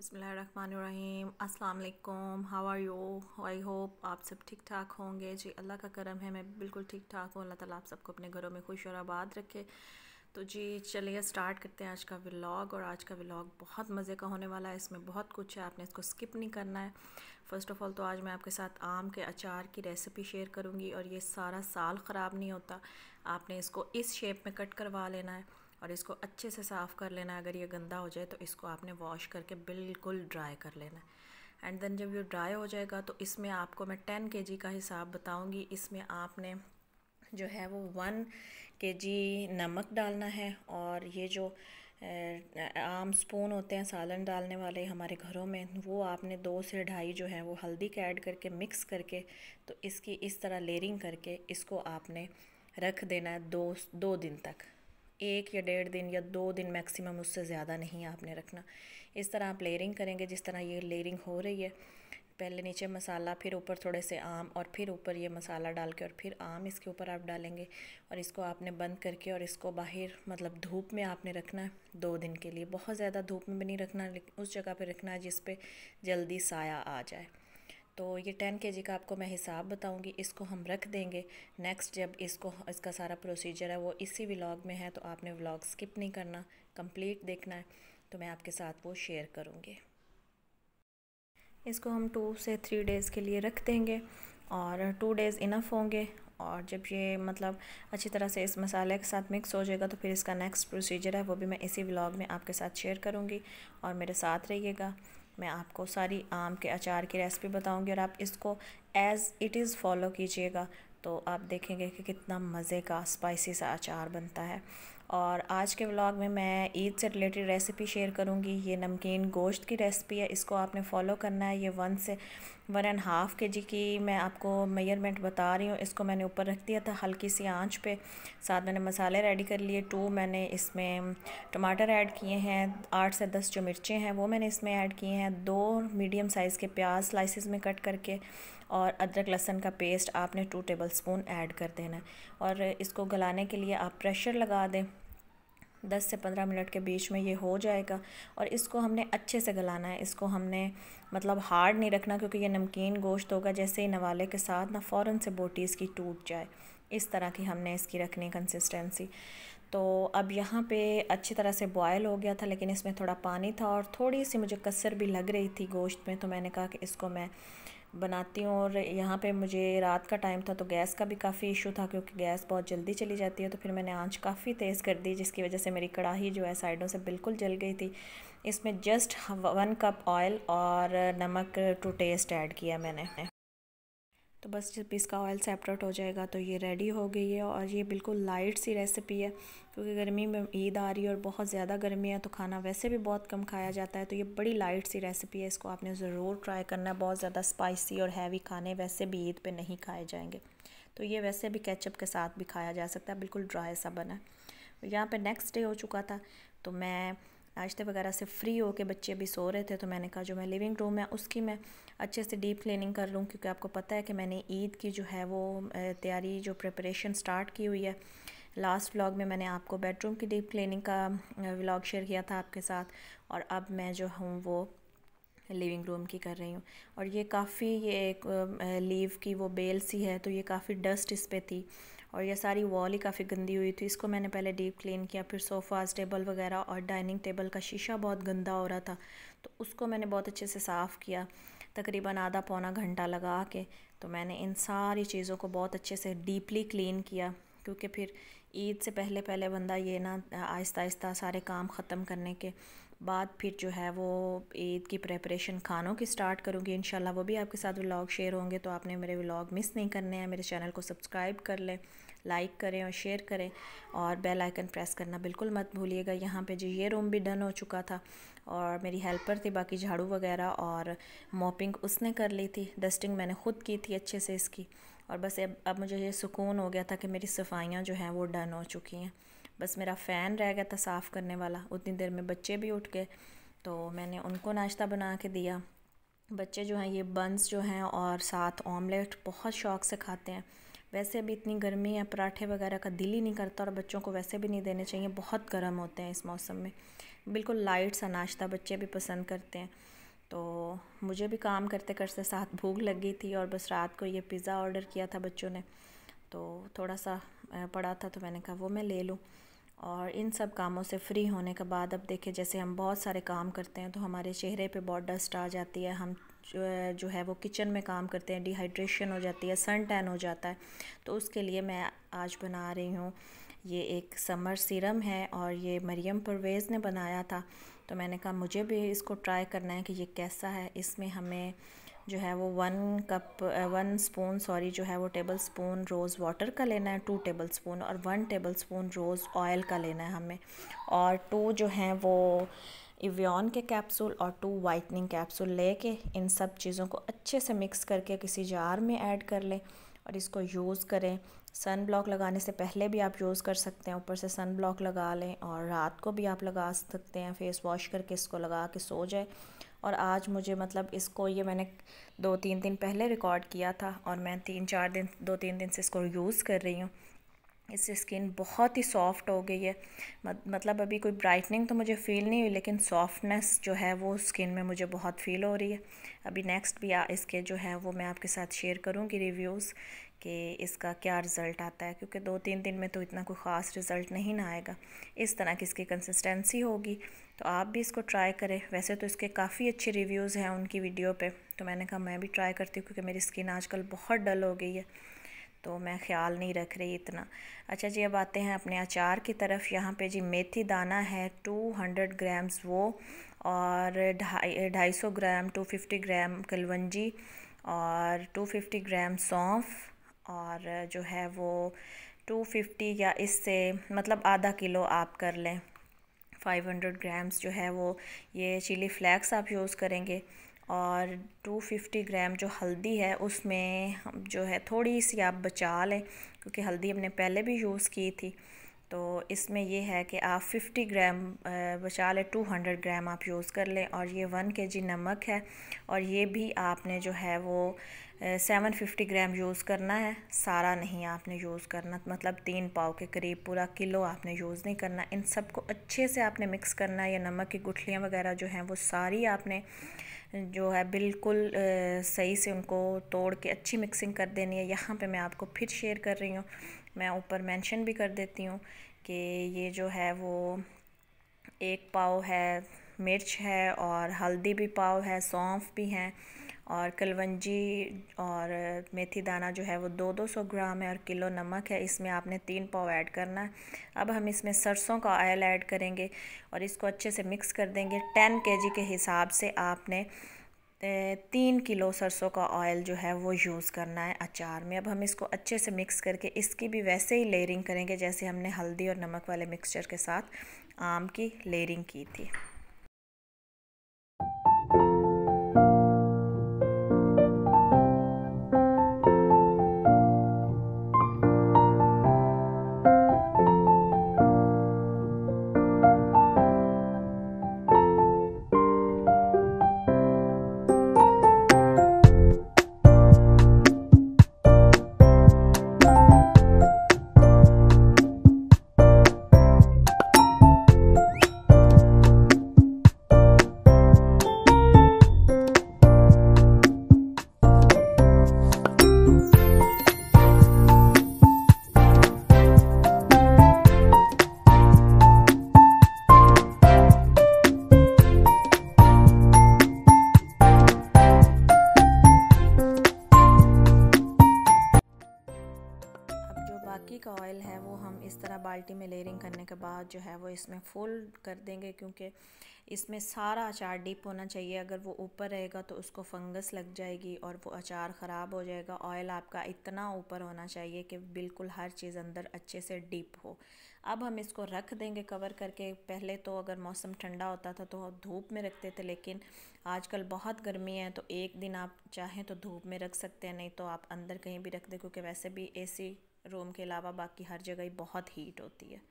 बसमीम अल्लाम how are you I hope आप सब ठीक ठाक होंगे जी अल्लाह का करम है मैं बिल्कुल ठीक ठाक हूँ अल्लाह ताला आप सबको अपने घरों में खुश और आबाद रखे तो जी चलिए स्टार्ट करते हैं आज का व्लॉग और आज का व्लॉग बहुत मज़े का होने वाला है इसमें बहुत कुछ है आपने इसको स्किप नहीं करना है फ़र्स्ट ऑफ़ ऑल तो आज मैं आपके साथ आम के अचार की रेसिपी शेयर करूँगी और ये सारा साल ख़राब नहीं होता आपने इसको इस शेप में कट करवा लेना है और इसको अच्छे से साफ़ कर लेना अगर ये गंदा हो जाए तो इसको आपने वॉश करके बिल्कुल ड्राई कर लेना एंड देन जब ये ड्राई हो जाएगा तो इसमें आपको मैं टेन के जी का हिसाब बताऊँगी इसमें आपने जो है वो वन के जी नमक डालना है और ये जो आम स्पून होते हैं सालन डालने वाले हमारे घरों में वो आपने दो से ढाई जो है वो हल्दी का ऐड करके मिक्स करके तो इसकी इस तरह लेयरिंग करके इसको आपने रख देना है दो दो दिन तक एक या डेढ़ दिन या दो दिन मैक्सिमम उससे ज़्यादा नहीं आपने रखना इस तरह आप लेयरिंग करेंगे जिस तरह ये लेयरिंग हो रही है पहले नीचे मसाला फिर ऊपर थोड़े से आम और फिर ऊपर ये मसाला डाल के और फिर आम इसके ऊपर आप डालेंगे और इसको आपने बंद करके और इसको बाहर मतलब धूप में आपने रखना है दो दिन के लिए बहुत ज़्यादा धूप में भी नहीं रखना उस जगह पे रखना है जिस जल्दी साया आ जाए तो ये टेन के जी का आपको मैं हिसाब बताऊंगी इसको हम रख देंगे नेक्स्ट जब इसको इसका सारा प्रोसीजर है वो इसी व्लॉग में है तो आपने व्लॉग स्किप नहीं करना कंप्लीट देखना है तो मैं आपके साथ वो शेयर करूँगी इसको हम टू से थ्री डेज़ के लिए रख देंगे और टू डेज़ इनफ होंगे और जब ये मतलब अच्छी तरह से इस मसाले के साथ मिक्स हो जाएगा तो फिर इसका नेक्स्ट प्रोसीजर है वो भी मैं इसी व्लॉग में आपके साथ शेयर करूँगी और मेरे साथ रहिएगा मैं आपको सारी आम के अचार की रेसिपी बताऊंगी और आप इसको एज़ इट इज़ फॉलो कीजिएगा तो आप देखेंगे कि कितना मज़े का स्पाइसी सा अचार बनता है और आज के व्लॉग में मैं ईद से रिलेटेड रेसिपी शेयर करूंगी ये नमकीन गोश्त की रेसिपी है इसको आपने फॉलो करना है ये वन से वन एंड हाफ़ के जी की मैं आपको मेयरमेंट बता रही हूँ इसको मैंने ऊपर रख दिया था हल्की सी आंच पे साथ मैंने मसाले रेडी कर लिए टू मैंने इसमें टमाटर ऐड किए हैं आठ से दस जो मिर्चें हैं वो मैंने इसमें ऐड किए हैं दो मीडियम साइज़ के प्याज स्लाइसिस में कट करके और अदरक लहसन का पेस्ट आपने टू टेबल स्पून ऐड कर देना और इसको गलाने के लिए आप प्रेशर लगा दें दस से पंद्रह मिनट के बीच में ये हो जाएगा और इसको हमने अच्छे से गलाना है इसको हमने मतलब हार्ड नहीं रखना क्योंकि ये नमकीन गोश्त होगा जैसे ही नवाले के साथ ना फ़ौर से बोटी इसकी टूट जाए इस तरह की हमने इसकी रखनी कंसिस्टेंसी तो अब यहाँ पे अच्छी तरह से बॉयल हो गया था लेकिन इसमें थोड़ा पानी था और थोड़ी सी मुझे कसर भी लग रही थी गोश्त में तो मैंने कहा कि इसको मैं बनाती हूँ और यहाँ पे मुझे रात का टाइम था तो गैस का भी काफ़ी इशू था क्योंकि गैस बहुत जल्दी चली जाती है तो फिर मैंने आंच काफ़ी तेज़ कर दी जिसकी वजह से मेरी कढ़ाई जो है साइडों से बिल्कुल जल गई थी इसमें जस्ट वन कप ऑयल और नमक टू टेस्ट ऐड किया मैंने तो बस जब इसका ऑयल सेपरेट हो जाएगा तो ये रेडी हो गई है और ये बिल्कुल लाइट सी रेसिपी है क्योंकि गर्मी में ईद आ रही है और बहुत ज़्यादा गर्मी है तो खाना वैसे भी बहुत कम खाया जाता है तो ये बड़ी लाइट सी रेसिपी है इसको आपने ज़रूर ट्राई करना है बहुत ज़्यादा स्पाइसी और हैवी खाने वैसे भी ईद पर नहीं खाए जाएँगे तो ये वैसे भी कैचअप के साथ भी खाया जा सकता है बिल्कुल ड्राई सा बना है यहाँ पर नेक्स्ट डे हो चुका था तो मैं नाश्ते वगैरह से फ्री हो के बच्चे अभी सो रहे थे तो मैंने कहा जो मैं लिविंग रूम है उसकी मैं अच्छे से डीप क्लीनिंग कर लूँ क्योंकि आपको पता है कि मैंने ईद की जो है वो तैयारी जो प्रिपरेशन स्टार्ट की हुई है लास्ट व्लॉग में मैंने आपको बेडरूम की डीप क्लीनिंग का व्लॉग शेयर किया था आपके साथ और अब मैं जो हूँ वो लिविंग रूम की कर रही हूँ और ये काफ़ी ये एक लीव की वो बेल सी है तो ये काफ़ी डस्ट इस पर थी और यह सारी वॉल ही काफ़ी गंदी हुई थी इसको मैंने पहले डीप क्लीन किया फिर सोफ़ाज़ टेबल वगैरह और डाइनिंग टेबल का शीशा बहुत गंदा हो रहा था तो उसको मैंने बहुत अच्छे से साफ़ किया तकरीबन आधा पौना घंटा लगा के तो मैंने इन सारी चीज़ों को बहुत अच्छे से डीपली क्लीन किया क्योंकि फिर ईद से पहले पहले बंदा ये ना आहिस्ता आहिस्ता सारे काम ख़त्म करने के बाद फिर जो है वो ईद की प्रेपरेशन खानों की स्टार्ट करूँगी इन वो भी आपके साथ व्लॉग शेयर होंगे तो आपने मेरे व्लॉग मिस नहीं करने हैं मेरे चैनल को सब्सक्राइब कर लें लाइक करें और शेयर करें और बेल आइकन प्रेस करना बिल्कुल मत भूलिएगा यहाँ पे जी ये रूम भी डन हो चुका था और मेरी हेल्पर थी बाकी झाड़ू वगैरह और मॉपिंग उसने कर ली थी डस्टिंग मैंने ख़ुद की थी अच्छे से इसकी और बस अब अब मुझे ये सुकून हो गया था कि मेरी सफाइयाँ जो हैं वो डन हो चुकी हैं बस मेरा फ़ैन रह गया था साफ़ करने वाला उतनी देर में बच्चे भी उठ गए तो मैंने उनको नाश्ता बना के दिया बच्चे जो हैं ये बंस जो हैं और साथ ऑमलेट बहुत शौक से खाते हैं वैसे अभी इतनी गर्मी है पराठे वगैरह का दिल ही नहीं करता और बच्चों को वैसे भी नहीं देने चाहिए बहुत गर्म होते हैं इस मौसम में बिल्कुल लाइट सा नाश्ता बच्चे भी पसंद करते हैं तो मुझे भी काम करते करते साथ भूख लगी थी और बस रात को ये पिज़्ज़ा ऑर्डर किया था बच्चों ने तो थोड़ा सा पड़ा था तो मैंने कहा वो मैं ले लूँ और इन सब कामों से फ्री होने के बाद अब देखिए जैसे हम बहुत सारे काम करते हैं तो हमारे चेहरे पे बहुत डस्ट आ जाती है हम जो है जो है वो किचन में काम करते हैं डिहाइड्रेशन हो जाती है सन टैन हो जाता है तो उसके लिए मैं आज बना रही हूँ ये एक समर सीरम है और ये मरियम परवेज़ ने बनाया था तो मैंने कहा मुझे भी इसको ट्राई करना है कि ये कैसा है इसमें हमें जो है वो one cup one spoon sorry जो है वो टेबल स्पून रोज़ वाटर का लेना है टू टेबल स्पून और one tablespoon rose oil का लेना है हमें और टू जो हैं वो इवियन के कैप्सूल और टू वाइटनिंग कैप्सूल लेके इन सब चीज़ों को अच्छे से मिक्स करके किसी जार में ऐड कर लें और इसको यूज़ करें सन ब्लॉक लगाने से पहले भी आप यूज़ कर सकते हैं ऊपर से सन ब्लॉक लगा लें और रात को भी आप लगा सकते हैं फेस वॉश करके इसको लगा के सो जाए और आज मुझे मतलब इसको ये मैंने दो तीन दिन पहले रिकॉर्ड किया था और मैं तीन चार दिन दो तीन दिन से इसको यूज़ कर रही हूँ इससे स्किन बहुत ही सॉफ्ट हो गई है मतलब अभी कोई ब्राइटनिंग तो मुझे फ़ील नहीं हुई लेकिन सॉफ्टनेस जो है वो स्किन में मुझे बहुत फ़ील हो रही है अभी नेक्स्ट भी इसके जो है वो मैं आपके साथ शेयर करूँगी रिव्यूज़ कि इसका क्या रिज़ल्ट आता है क्योंकि दो तीन दिन में तो इतना कोई ख़ास रिज़ल्ट नहीं ना आएगा इस तरह की इसकी कंसिस्टेंसी होगी तो आप भी इसको ट्राई करें वैसे तो इसके काफ़ी अच्छे रिव्यूज़ हैं उनकी वीडियो पे तो मैंने कहा मैं भी ट्राई करती हूँ क्योंकि मेरी स्किन आजकल बहुत डल हो गई है तो मैं ख्याल नहीं रख रही इतना अच्छा जी अब आते हैं अपने अचार की तरफ यहाँ पर जी मेथी दाना है टू ग्राम्स वो और ढाई ढाई सौ ग्राम टू ग्राम कलवंजी और 250 ग्राम सौंफ और जो है वो टू फिफ्टी या इससे मतलब आधा किलो आप कर लें फ़ाइव हंड्रेड ग्राम्स जो है वो ये चिली फ्लैक्स आप यूज़ करेंगे और 250 ग्राम जो हल्दी है उसमें जो है थोड़ी सी आप बचा लें क्योंकि हल्दी हमने पहले भी यूज़ की थी तो इसमें ये है कि आप 50 ग्राम बचा लें टू ग्राम आप यूज़ कर लें और ये 1 के जी नमक है और ये भी आपने जो है वो 750 ग्राम यूज़ करना है सारा नहीं आपने यूज़ करना मतलब तीन पाव के करीब पूरा किलो आपने यूज़ नहीं करना इन सबको अच्छे से आपने मिक्स करना है या नमक की गुठलियाँ वगैरह जो हैं वो सारी आपने जो है बिल्कुल सही से उनको तोड़ के अच्छी मिक्सिंग कर देनी है यहाँ पे मैं आपको फिर शेयर कर रही हूँ मैं ऊपर मेंशन भी कर देती हूँ कि ये जो है वो एक पाव है मिर्च है और हल्दी भी पाव है सौंफ भी हैं और कलवंजी और मेथी दाना जो है वो दो दो सौ ग्राम है और किलो नमक है इसमें आपने तीन पाव ऐड करना है अब हम इसमें सरसों का ऑयल ऐड करेंगे और इसको अच्छे से मिक्स कर देंगे टेन के जी के हिसाब से आपने तीन किलो सरसों का ऑयल जो है वो यूज़ करना है अचार में अब हम इसको अच्छे से मिक्स करके इसकी भी वैसे ही लेयरिंग करेंगे जैसे हमने हल्दी और नमक वाले मिक्सचर के साथ आम की लेयरिंग की थी का ऑयल है वो हम इस तरह बाल्टी में लेयरिंग करने के बाद जो है वो इसमें फुल कर देंगे क्योंकि इसमें सारा अचार डीप होना चाहिए अगर वो ऊपर रहेगा तो उसको फंगस लग जाएगी और वो अचार ख़राब हो जाएगा ऑयल आपका इतना ऊपर होना चाहिए कि बिल्कुल हर चीज़ अंदर अच्छे से डीप हो अब हम इसको रख देंगे कवर करके पहले तो अगर मौसम ठंडा होता था तो धूप में रखते थे लेकिन आजकल बहुत गर्मी है तो एक दिन आप चाहें तो धूप में रख सकते हैं नहीं तो आप अंदर कहीं भी रख दें क्योंकि वैसे भी एसी रोम के अलावा बाकी हर जगह ही बहुत हीट होती है